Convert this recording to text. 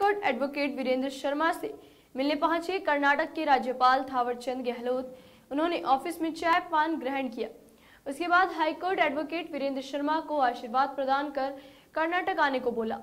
high court advocate Virendra Sharma से मिलने पहुंचे कर्नाटक के राज्यपाल थावरचंद गहलोत उन्होंने ऑफिस में चाय पान ग्रहण किया उसके बाद हाईकोर्ट एडवोकेट वीरेंद्र शर्मा को आशीर्वाद प्रदान कर कर्नाटक आने को बोला